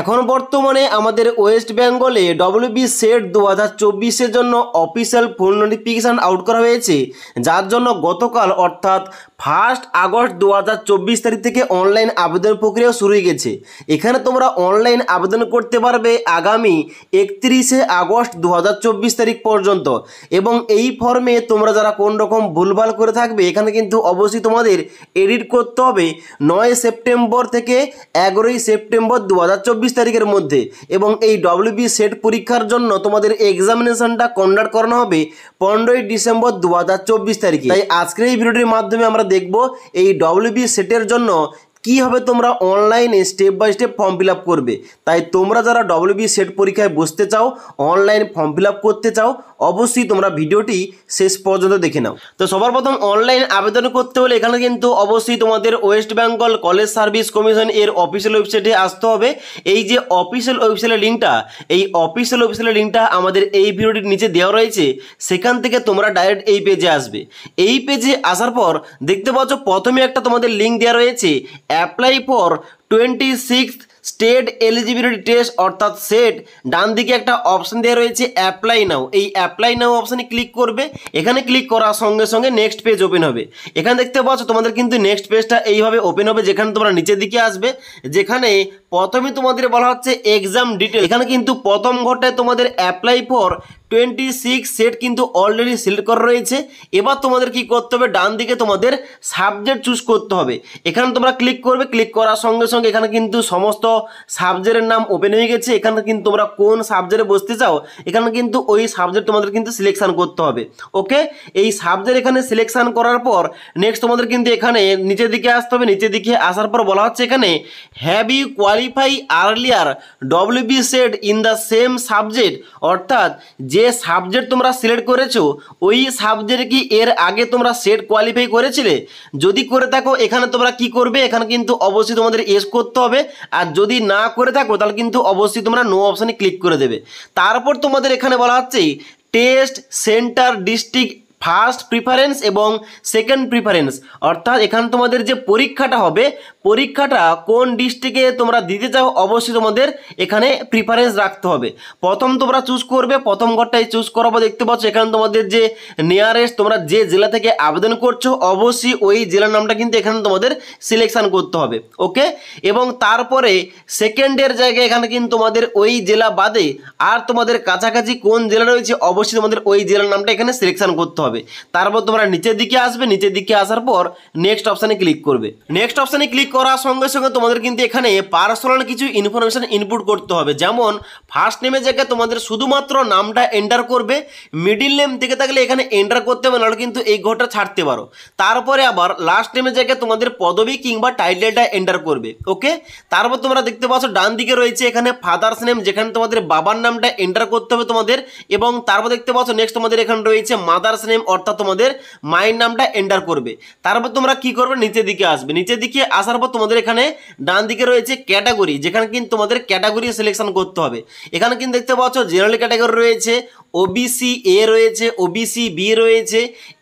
এখন বর্তমানে আমাদের ওয়েস্ট বেঙ্গলে বি সেট দু হাজার চব্বিশের জন্য অফিসিয়াল ফুল নোটিফিকেশান আউট করা হয়েছে যার জন্য গতকাল অর্থাৎ ফার্স্ট আগস্ট দু হাজার চব্বিশ তারিখ থেকে অনলাইন আবেদন প্রক্রিয়া শুরু হয়ে গেছে এখানে তোমরা অনলাইন আবেদন করতে পারবে আগামী একত্রিশে আগস্ট দু হাজার চব্বিশ তারিখ পর্যন্ত এবং এই ফর্মে তোমরা যারা কোন রকম ভুলভাল করে থাকবে এখানে কিন্তু অবশ্যই তোমাদের এডিট করতে হবে নয় সেপ্টেম্বর থেকে এগারোই সেপ্টেম্বর দু চব্বিশ চব্বিশ তারিখের মধ্যে এবং এই বি সেট পরীক্ষার জন্য তোমাদের এক্সামিনেশনটা কন্ডাক্ট করানো হবে পনেরোই ডিসেম্বর দু তারিখে তাই আজকের এই ভিডিওটির মাধ্যমে আমরা দেখব এই ডব্লিউবি সেটের জন্য কীভাবে তোমরা অনলাইনে step by step form fill করবে তাই তোমরা যারা বি সেট পরীক্ষায় বসতে চাও অনলাইন ফর্ম ফিল করতে চাও অবশ্যই তোমরা ভিডিওটি শেষ পর্যন্ত দেখে নাও তো সবার প্রথম অনলাইন আবেদন করতে হলে এখানে কিন্তু অবশ্যই তোমাদের West Bengal College Service Commission এর অফিসিয়াল ওয়েবসাইটে আসতে হবে এই যে অফিসিয়াল ওয়েবসাইটের লিঙ্কটা এই অফিসিয়াল ওয়েবসাইটের লিঙ্কটা আমাদের এই ভিডিওটির নিচে দেওয়া রয়েছে সেখান থেকে তোমরা ডাইরেক্ট এই পেজে আসবে এই পেজে আসার পর দেখতে পাচ্ছ প্রথমে একটা তোমাদের লিঙ্ক দেওয়া রয়েছে apply for twenty six state eligibility test অর্থাৎ সেট ডান দিকে একটা অপশান দেওয়া রয়েছে অ্যাপ্লাই নাও এই অ্যাপ্লাই নাও অপশানে ক্লিক করবে এখানে ক্লিক করার সঙ্গে সঙ্গে নেক্সট পেজ ওপেন হবে এখানে দেখতে পাচ্ছ তোমাদের কিন্তু নেক্সট পেজটা এইভাবে ওপেন হবে যেখানে তোমরা নিচের দিকে আসবে যেখানে প্রথমে তোমাদের বলা হচ্ছে এক্সাম ডিটেল এখানে কিন্তু প্রথম ঘরটায় তোমাদের apply for twenty six SET কিন্তু অলরেডি সিলেক্ট করা রয়েছে এবার তোমাদের কি করতে হবে ডান দিকে তোমাদের সাবজেক্ট চুজ করতে হবে এখানে তোমরা ক্লিক করবে ক্লিক করার সঙ্গে সঙ্গে এখানে কিন্তু সমস্ত সাবজেক্টের নাম ওপেন হয়ে গেছে এখানে কিন্তু তোমরা কোন সাবজেক্টে বসতে চাও এখানে কিন্তু ওই সাবজেক্ট তোমাদের কিন্তু সিলেকশান করতে হবে ওকে এই সাবজেক্ট এখানে সিলেকশান করার পর নেক্সট তোমাদের কিন্তু এখানে নিচের দিকে আসতে হবে নিচের দিকে আসার পর বলা হচ্ছে এখানে have you qualify earlier W B SET in the same subject অর্থাৎ যে যে সাবজেক্ট তোমরা সিলেক্ট করেছো ওই সাবজেক্ট কি এর আগে তোমরা সেট কোয়ালিফাই করেছিলে যদি করে থাকো এখানে তোমরা কি করবে এখানে কিন্তু অবশ্যই তোমাদের এস করতে হবে আর যদি না করে থাকো তাহলে কিন্তু অবশ্যই তোমরা নো অপশানে ক্লিক করে দেবে তারপর তোমাদের এখানে বলা হচ্ছে test centre district first preference এবং সেকেন্ড প্রিফারেন্স অর্থাৎ এখানে তোমাদের যে পরীক্ষাটা হবে পরীক্ষাটা কোন ডিস্ট্রিক্টে তোমরা দিতে চাও অবশ্যই তোমাদের এখানে প্রিফারেন্স রাখতে হবে প্রথম তোমরা চুজ করবে প্রথম ঘরটাই চুজ করাবো দেখতে পাচ্ছ এখানে তোমাদের যে নিয়ারেস্ট তোমরা যে জেলা থেকে আবেদন করছো অবশ্যই ওই জেলার নামটা কিন্তু এখানে তোমাদের সিলেকশান করতে হবে ওকে এবং তারপরে সেকেন্ডের জায়গায় এখানে কিন্তু তোমাদের ওই জেলা বাদে আর তোমাদের কাছাকাছি কোন জেলা রয়েছে অবশ্যই তোমাদের ওই জেলার নামটা এখানে সিলেকশান করতে হবে তারপর তোমরা নিচের দিকে আসবে নিচের দিকে আসার পর নেক্সট অপশানে ক্লিক করবে নেক্সট অপশানে ক্লিক করার সঙ্গে সঙ্গে তোমাদের কিন্তু এখানে পার্সোনাল কিছু ইনফরমেশান ইনপুট করতে হবে যেমন ফার্স্ট নেমের জায়গায় তোমাদের শুধুমাত্র নামটা এন্টার করবে মিডিল নেম থেকে থাকলে এখানে এন্টার করতে হবে নাহলে কিন্তু এই ঘরটা ছাড়তে পারো তারপরে আবার লাস্ট নেমের জায়গায় তোমাদের পদবী কিংবা টাইটেলটা এন্টার করবে ওকে তারপর তোমরা দেখতে পাচ্ছ ডান দিকে রয়েছে এখানে ফাদার্স নেম যেখানে তোমাদের বাবার নামটা এন্টার করতে হবে তোমাদের এবং তারপর দেখতে পাচ্ছ নেক্সট তোমাদের এখানে রয়েছে মাদার্স নেম অর্থাৎ তোমাদের মায়ের নামটা এন্টার করবে তারপর তোমরা কি করবে নিচের দিকে আসবে নিচের দিকে আসার তারপর তোমাদের এখানে ডান দিকে রয়েছে ক্যাটাগরি যেখানে কিন্তু তোমাদের ক্যাটাগরি সিলেকশন করতে হবে এখানে কিন্তু দেখতে পাচ্ছ জেনারেল ক্যাটাগরি রয়েছে ওবিসি এ রয়েছে ওবিসি বি রয়েছে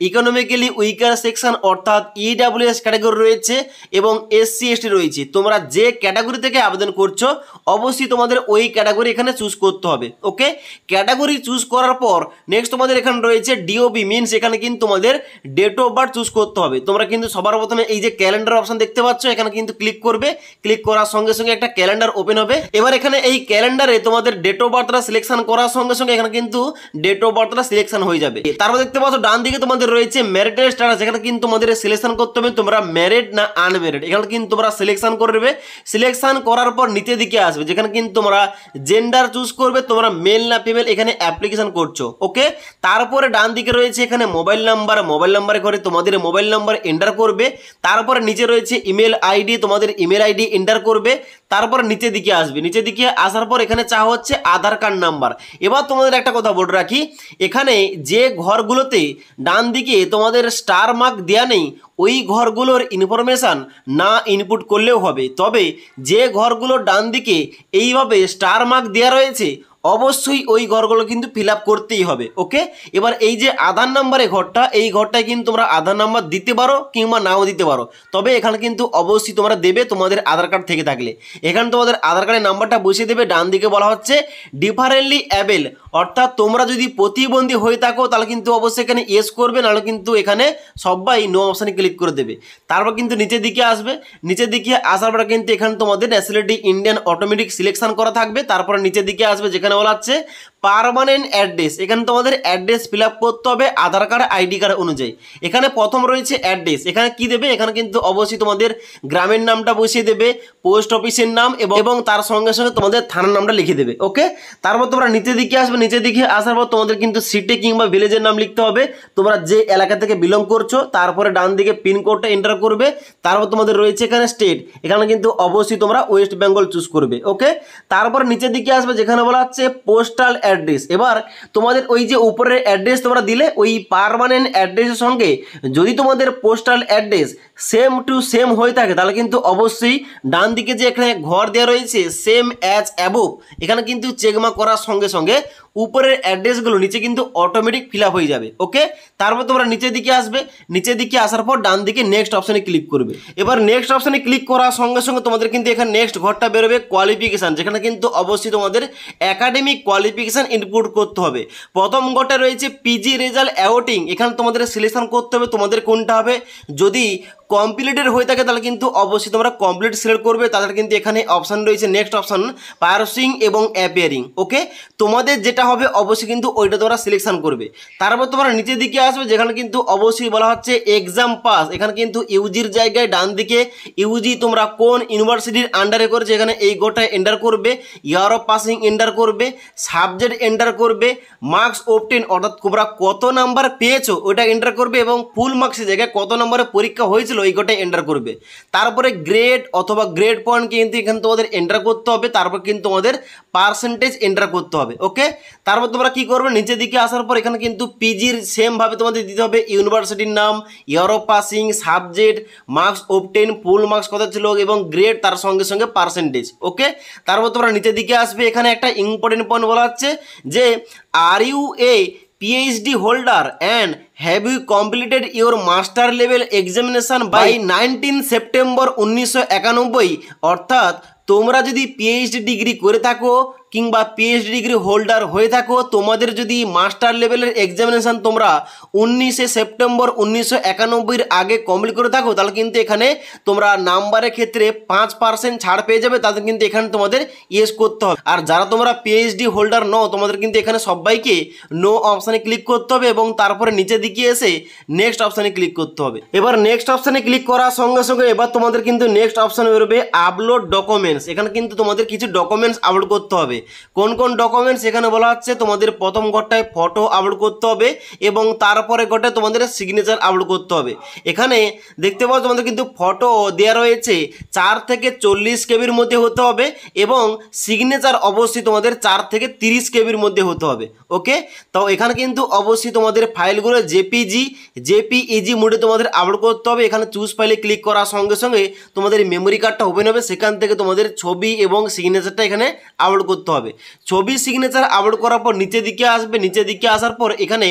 ইকোনমিক্যালি উইকার সেকশন অর্থাৎ ইডাব্লিউএস e ক্যাটাগরি রয়েছে এবং এসসি এসটি রয়েছে তোমরা যে ক্যাটাগরি থেকে আবেদন করছো অবশ্যই তোমাদের ওই ক্যাটাগরি এখানে চুজ করতে হবে ওকে ক্যাটাগরি চুজ করার পর নেক্সট তোমাদের এখানে রয়েছে ডিওবি মিনস এখানে কিন্তু তোমাদের ডেট অফ বার্থ চুজ করতে হবে তোমরা কিন্তু সবার প্রথমে এই যে ক্যালেন্ডার অপশন দেখতে পাচ্ছ এখানে তোমরা কিন্তু ক্লিক করবে ক্লিক করার সঙ্গে সঙ্গে একটা ক্যালেন্ডার ওপেন হবে এবার এখানে এই ক্যালেন্ডারে তোমাদের ডেট অফ বার্থটা সিলেকশন করার সঙ্গে সঙ্গে এখানে কিন্তু ডেট অফ বার্থটা সিলেকশন হয়ে যাবে তারপর দেখতে পাচ্ছ ডান দিকে তোমাদের রয়েছে ম্যারিটের স্ট্যাটাস এখানে কিন্তু তোমাদের সিলেকশন করতে হবে তোমরা ম্যারিড না আনম্যারিড এখানে কিন্তু তোমরা সিলেকশন করবে সিলেকশন করার পর নিচে দিকে আসবে যেখানে কিন্তু তোমরা জেন্ডার চুজ করবে তোমরা মেল না ফিমেল এখানে অ্যাপ্লিকেশন করছো ওকে তারপরে ডান দিকে রয়েছে এখানে মোবাইল নাম্বার মোবাইল নাম্বারে করে তোমাদের মোবাইল নাম্বার এন্টার করবে তারপরে নিচে রয়েছে ইমেল আই আইডি তোমাদের ইমেল আইডি এন্টার করবে তারপর নিচে দিকে আসবে নিচে দিকে আসার পর এখানে চা হচ্ছে আধার কার্ড নাম্বার এবার তোমাদের একটা কথা বলে রাখি এখানে যে ঘরগুলোতে ডান দিকে তোমাদের স্টার মার্ক দেয়া নেই ওই ঘরগুলোর ইনফরমেশান না ইনপুট করলেও হবে তবে যে ঘরগুলো ডান দিকে এইভাবে স্টার মার্ক দেওয়া রয়েছে অবশ্যই ওই ঘরগুলো কিন্তু ফিল করতেই হবে ওকে এবার এই যে আধার নাম্বারে ঘরটা এই ঘরটায় কিন্তু তোমরা আধার নাম্বার দিতে পারো কিংবা নাও দিতে পারো তবে এখানে কিন্তু অবশ্যই তোমরা দেবে তোমাদের আধার কার্ড থেকে থাকলে এখানে তোমাদের আধার কার্ডের নাম্বারটা বসিয়ে দেবে ডান দিকে বলা হচ্ছে ডিফারেন্টলি অ্যাবেল অর্থাৎ তোমরা যদি প্রতিবন্ধী হয়ে থাকো তাহলে কিন্তু অবশ্যই এখানে ইয়েস করবে নাহলে কিন্তু এখানে সবাই নো অপশানে ক্লিক করে দেবে তারপর কিন্তু নিচের দিকে আসবে নিচের দিকে আসার পর কিন্তু এখানে তোমাদের ন্যাশনালিটি ইন্ডিয়ান অটোমেটিক সিলেকশন করা থাকবে তারপরে নিচের দিকে আসবে যেখানে এখানে বলা হচ্ছে পারমানেন্ট অ্যাড্রেস এখানে তোমাদের অ্যাড্রেস ফিল করতে হবে আধার কার্ড আইডি কার্ড অনুযায়ী এখানে প্রথম রয়েছে অ্যাড্রেস এখানে কি দেবে এখানে কিন্তু অবশ্যই তোমাদের গ্রামের নামটা বসিয়ে দেবে পোস্ট অফিসের নাম এবং তার সঙ্গে সঙ্গে তোমাদের থানার নামটা লিখে দেবে ওকে তারপর তোমরা নিচে দিকে আসবে নিচে দিকে আসার পর তোমাদের কিন্তু সিটি কিংবা ভিলেজের নাম লিখতে হবে তোমরা যে এলাকা থেকে বিলং করছো তারপরে ডান দিকে পিনকোডটা এন্টার করবে তারপর তোমাদের রয়েছে এখানে স্টেট এখানে কিন্তু অবশ্যই তোমরা ওয়েস্ট বেঙ্গল চুজ করবে ওকে তারপর নিচের দিকে আসবে যেখানে বলা হচ্ছে পোস্টাল অ্যাড্রেস এবার তোমাদের ওই যে উপরের অ্যাড্রেস তোমরা দিলে ওই পারমানেন্ট অ্যাড্রেসের সঙ্গে যদি তোমাদের postal address same to same হয়ে থাকে তাহলে কিন্তু অবশ্যই ডান দিকে যে এখানে ঘর দেওয়া রয়েছে সেম অ্যাজ অ্যাবোভ এখানে কিন্তু চেকমা করার সঙ্গে সঙ্গে উপরের অ্যাড্রেসগুলো নিচে কিন্তু অটোমেটিক ফিল হয়ে যাবে ওকে তারপর তোমরা নিচের দিকে আসবে নিচের দিকে আসার পর ডান দিকে নেক্সট অপশানে ক্লিক করবে এবার নেক্সট অপশানে ক্লিক করার সঙ্গে সঙ্গে তোমাদের কিন্তু এখানে নেক্সট ঘরটা বেরোবে কোয়ালিফিকেশান যেখানে কিন্তু অবশ্যই তোমাদের একাডেমিক কোয়ালিফিকেশান ইনপুট করতে হবে প্রথম ঘরটা রয়েছে পিজি রেজাল্ট অ্যাওটিং এখানে তোমাদের সিলেকশন করতে হবে তোমাদের কোনটা হবে যদি কমপ্লিটের হয়ে থাকে তাহলে কিন্তু অবশ্যই তোমরা কমপ্লিট সিলেক্ট করবে তাদের কিন্তু এখানে অপশান রয়েছে নেক্সট অপশান পারসিং এবং অ্যাপিয়ারিং ওকে তোমাদের যেটা যেটা হবে অবশ্যই কিন্তু ওইটা তোমরা সিলেকশন করবে তারপর তোমরা নিচের দিকে আসবে যেখানে কিন্তু অবশ্যই বলা হচ্ছে এক্সাম পাস এখানে কিন্তু ইউজির জায়গায় ডান দিকে ইউজি তোমরা কোন ইউনিভার্সিটির আন্ডারে করেছে এখানে এই গোটা এন্টার করবে ইয়ার অফ পাসিং এন্টার করবে সাবজেক্ট এন্টার করবে মার্কস ওপটেন অর্থাৎ তোমরা কত নাম্বার পেয়েছো ওইটা এন্টার করবে এবং ফুল মার্কসের জায়গায় কত নম্বরে পরীক্ষা হয়েছিল এই গোটা এন্টার করবে তারপরে গ্রেড অথবা গ্রেড পয়েন্ট কিন্তু এখানে তোমাদের এন্টার করতে হবে তারপর কিন্তু তোমাদের পার্সেন্টেজ এন্টার করতে হবে ওকে তারপর তোমরা কি করবে নিচের দিকে আসার পর এখানে কিন্তু পিজির সেমভাবে তোমাদের দিতে হবে ইউনিভার্সিটির নাম year passing subject marks obtained full marks কত ছিল এবং গ্রেড তার সঙ্গে সঙ্গে পার্সেন্টেজ ওকে তারপর তোমরা নিচের দিকে আসবে এখানে একটা ইম্পর্টেন্ট পয়েন্ট বলা হচ্ছে যে are you a PhD holder and have you completed your master level examination by nineteen September উনিশশো অর্থাৎ তোমরা যদি পিএইচডি ডিগ্রি করে থাকো কিংবা পিএইচডি ডিগ্রি হোল্ডার হয়ে থাকো তোমাদের যদি মাস্টার লেভেলের এক্সামিনেশান তোমরা উনিশে সেপ্টেম্বর উনিশশো আগে কমপ্লিট করে থাকো তাহলে কিন্তু এখানে তোমরা নাম্বারের ক্ষেত্রে পাঁচ পার্সেন্ট ছাড় পেয়ে যাবে তাদের কিন্তু এখানে তোমাদের ইয়েস করতে হবে আর যারা তোমরা পিএইচডি হোল্ডার নও তোমাদের কিন্তু এখানে সবাইকে নো অপশানে ক্লিক করতে হবে এবং তারপরে নিচে দিকে এসে নেক্সট অপশানে ক্লিক করতে হবে এবার নেক্সট অপশানে ক্লিক করার সঙ্গে সঙ্গে এবার তোমাদের কিন্তু নেক্সট অপশানে বেরোবে আপলোড ডকুমেন্টস এখানে কিন্তু তোমাদের কিছু ডকুমেন্টস আপলোড করতে হবে কোন কোন ডকুমেন্টস এখানে বলা হচ্ছে তোমাদের প্রথম ঘরটায় ফটো আপলোড করতে হবে এবং তারপরে ঘরটায় তোমাদের সিগনেচার আপলোড করতে হবে এখানে দেখতে পাও তোমাদের কিন্তু ফটো দেওয়া রয়েছে চার থেকে চল্লিশ কেবির মধ্যে হতে হবে এবং সিগনেচার অবশ্যই তোমাদের চার থেকে তিরিশ কেবির মধ্যে হতে হবে ওকে তো এখানে কিন্তু অবশ্যই তোমাদের ফাইলগুলো জেপিজি জেপিইজি মোডে তোমাদের আপলোড করতে হবে এখানে চুজ ফাইলে ক্লিক করার সঙ্গে সঙ্গে তোমাদের মেমোরি কার্ডটা ওপেন হবে সেখান থেকে তোমাদের ছবি এবং সিগনেচারটা এখানে আপলোড করতে করতে হবে ছবি সিগনেচার আপলোড করার পর নিচে দিকে আসবে নিচে দিকে আসার পর এখানে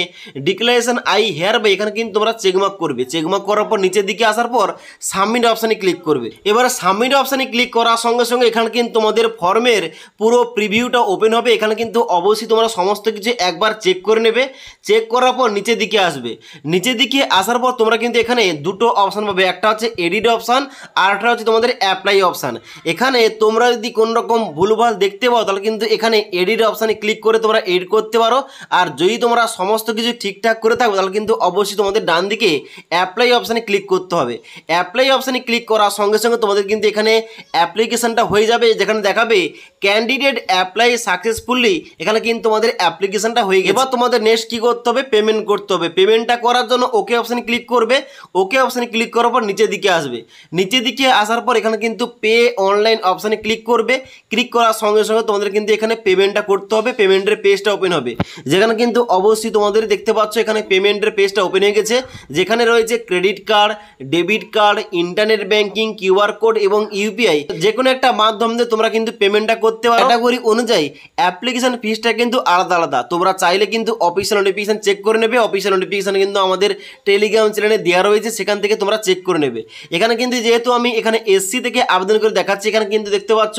ডিক্লারেশন আই হেয়ার বা এখানে কিন্তু তোমরা চেকমার্ক করবে চেকমার্ক করার পর নিচের দিকে আসার পর সাবমিট অপশানে ক্লিক করবে এবার সাবমিট অপশানে ক্লিক করার সঙ্গে সঙ্গে এখানে কিন্তু তোমাদের ফর্মের পুরো প্রিভিউটা ওপেন হবে এখানে কিন্তু অবশ্যই তোমরা সমস্ত কিছু একবার চেক করে নেবে চেক করার পর নিচের দিকে আসবে নিচের দিকে আসার পর তোমরা কিন্তু এখানে দুটো অপশান পাবে একটা হচ্ছে এডিট অপশান আর একটা হচ্ছে তোমাদের অ্যাপ্লাই অপশান এখানে তোমরা যদি কোনোরকম ভুলভাল দেখতে পাও তাহলে কিন্তু এখানে এডিট অপশানে ক্লিক করে তোমরা এডিট করতে পারো আর যদি তোমরা সমস্ত কিছু ঠিকঠাক করে থাকো তাহলে কিন্তু অবশ্যই তোমাদের ডান দিকে অ্যাপ্লাই অপশানে ক্লিক করতে হবে অ্যাপ্লাই অপশানে ক্লিক করার সঙ্গে সঙ্গে তোমাদের কিন্তু এখানে অ্যাপ্লিকেশানটা হয়ে যাবে যেখানে দেখাবে ক্যান্ডিডেট অ্যাপ্লাই সাকসেসফুলি এখানে কিন্তু তোমাদের অ্যাপ্লিকেশনটা হয়ে গেছে এবার তোমাদের নেক্সট কী করতে হবে পেমেন্ট করতে হবে পেমেন্টটা করার জন্য ওকে অপশানে ক্লিক করবে ওকে অপশানে ক্লিক করার পর নিচের দিকে আসবে নিচের দিকে আসার পর এখানে কিন্তু পে অনলাইন অপশানে ক্লিক করবে ক্লিক করার সঙ্গে সঙ্গে তোমাদের কিন্তু এখানে পেমেন্টটা করতে হবে পেমেন্টের পেজটা ওপেন হবে যেখানে কিন্তু অবশ্যই তোমাদের দেখতে পাচ্ছ এখানে পেমেন্টের পেজটা ওপেন হয়ে গেছে যেখানে রয়েছে credit card debit card internet banking QR code এবং ইউপিআই যে কোনো একটা মাধ্যম দিয়ে তোমরা কিন্তু পেমেন্টটা করতে পারো ক্যাটাগরি অনুযায়ী অ্যাপ্লিকেশন ফিসটা কিন্তু আলাদা আলাদা তোমরা চাইলে কিন্তু অফিসিয়াল নোটিফিকেশান চেক করে নেবে অফিসিয়াল নোটিফিকেশান কিন্তু আমাদের টেলিগ্রাম চ্যানেলে দেওয়া রয়েছে সেখান থেকে তোমরা চেক করে নেবে এখানে কিন্তু যেহেতু আমি এখানে এসসি থেকে আবেদন করে দেখাচ্ছি এখানে কিন্তু দেখতে পাচ্ছ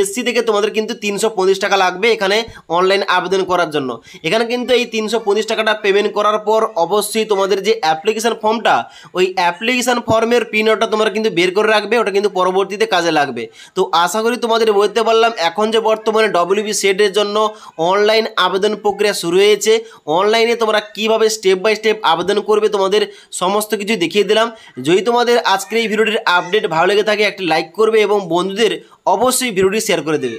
এসসি থেকে তোমাদের কিন্তু তিনশো টাকা লাগবে এখানে অনলাইন আবেদন করার জন্য এখানে কিন্তু এই তিনশো টাকাটা পেমেন্ট করার পর অবশ্যই তোমাদের যে অ্যাপ্লিকেশান ফর্মটা ওই অ্যাপ্লিকেশান ফর্মের প্রিন তোমরা কিন্তু বের করে রাখবে ওটা কিন্তু পরবর্তীতে কাজে লাগবে তো আশা করি তোমাদের বলতে পারলাম এখন যে বর্তমানে ডব্লিউবি সেটের জন্য অনলাইন আবেদন প্রক্রিয়া শুরু হয়েছে অনলাইনে তোমরা কিভাবে স্টেপ বাই স্টেপ আবেদন করবে তোমাদের সমস্ত কিছু দেখিয়ে দিলাম যদি তোমাদের আজকের এই ভিডিওটির আপডেট ভালো লেগে থাকে একটি লাইক করবে এবং বন্ধুদের অবশ্যই ভিডিওটি শেয়ার করে দেবে